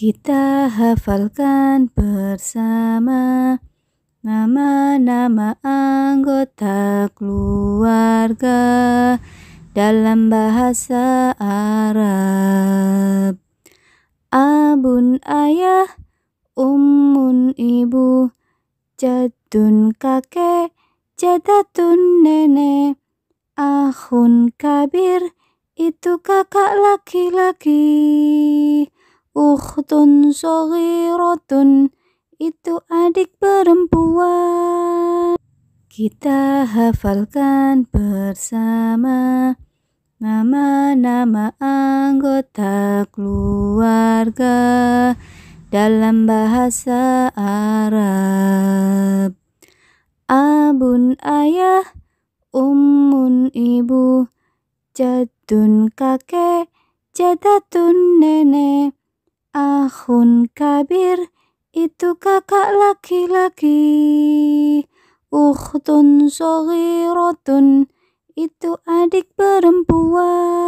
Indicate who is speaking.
Speaker 1: Kita hafalkan bersama nama-nama anggota keluarga dalam bahasa Arab. Abun ayah, ummun ibu, jadun kakek, jadatun nenek, ahun kabir, itu kakak laki-laki. Ukhtun Rotun itu adik perempuan. Kita hafalkan bersama nama-nama anggota keluarga dalam bahasa Arab. Abun ayah, Umun ibu, jadun kakek, jadatun nenek, Ahun kabir itu kakak laki-laki. Ukhtun sogirotun itu adik perempuan.